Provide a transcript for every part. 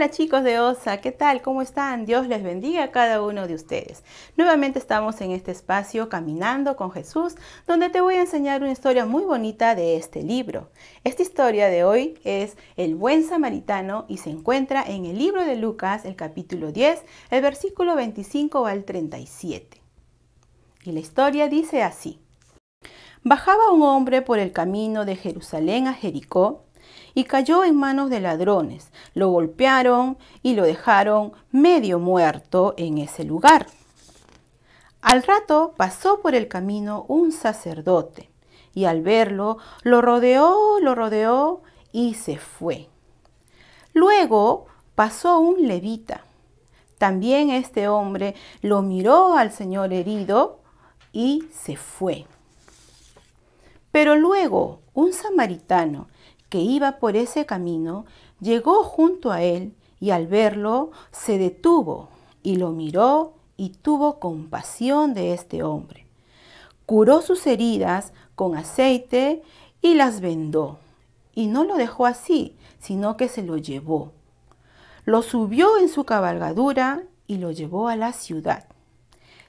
Hola chicos de OSA, ¿qué tal? ¿Cómo están? Dios les bendiga a cada uno de ustedes. Nuevamente estamos en este espacio Caminando con Jesús, donde te voy a enseñar una historia muy bonita de este libro. Esta historia de hoy es El buen samaritano y se encuentra en el libro de Lucas, el capítulo 10, el versículo 25 al 37. Y la historia dice así. Bajaba un hombre por el camino de Jerusalén a Jericó y cayó en manos de ladrones. Lo golpearon y lo dejaron medio muerto en ese lugar. Al rato pasó por el camino un sacerdote y al verlo lo rodeó, lo rodeó y se fue. Luego pasó un levita. También este hombre lo miró al señor herido y se fue. Pero luego un samaritano que iba por ese camino llegó junto a él y al verlo se detuvo y lo miró y tuvo compasión de este hombre. Curó sus heridas con aceite y las vendó. Y no lo dejó así, sino que se lo llevó. Lo subió en su cabalgadura y lo llevó a la ciudad.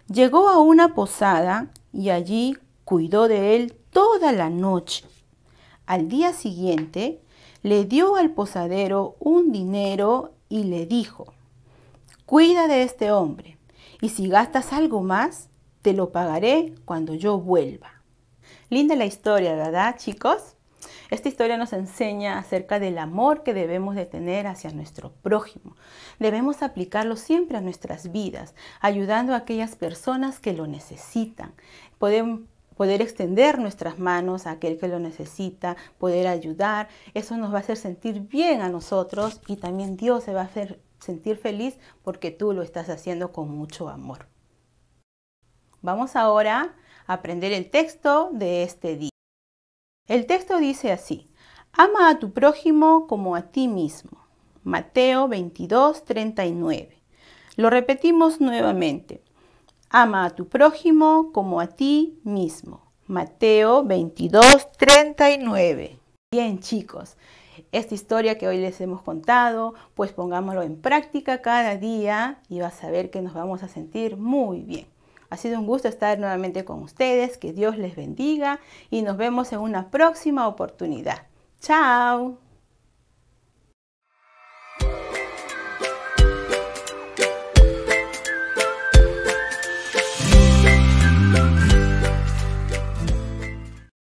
Llegó a una posada y allí cuidó de él toda la noche. Al día siguiente le dio al posadero un dinero y le dijo, cuida de este hombre, y si gastas algo más, te lo pagaré cuando yo vuelva. Linda la historia, ¿verdad, chicos? Esta historia nos enseña acerca del amor que debemos de tener hacia nuestro prójimo. Debemos aplicarlo siempre a nuestras vidas, ayudando a aquellas personas que lo necesitan. Podemos poder extender nuestras manos a aquel que lo necesita, poder ayudar. Eso nos va a hacer sentir bien a nosotros y también Dios se va a hacer sentir feliz porque tú lo estás haciendo con mucho amor. Vamos ahora a aprender el texto de este día. El texto dice así, ama a tu prójimo como a ti mismo. Mateo 22, 39. Lo repetimos nuevamente. Ama a tu prójimo como a ti mismo. Mateo 22, 39. Bien chicos, esta historia que hoy les hemos contado, pues pongámoslo en práctica cada día y vas a ver que nos vamos a sentir muy bien. Ha sido un gusto estar nuevamente con ustedes, que Dios les bendiga y nos vemos en una próxima oportunidad. ¡Chao!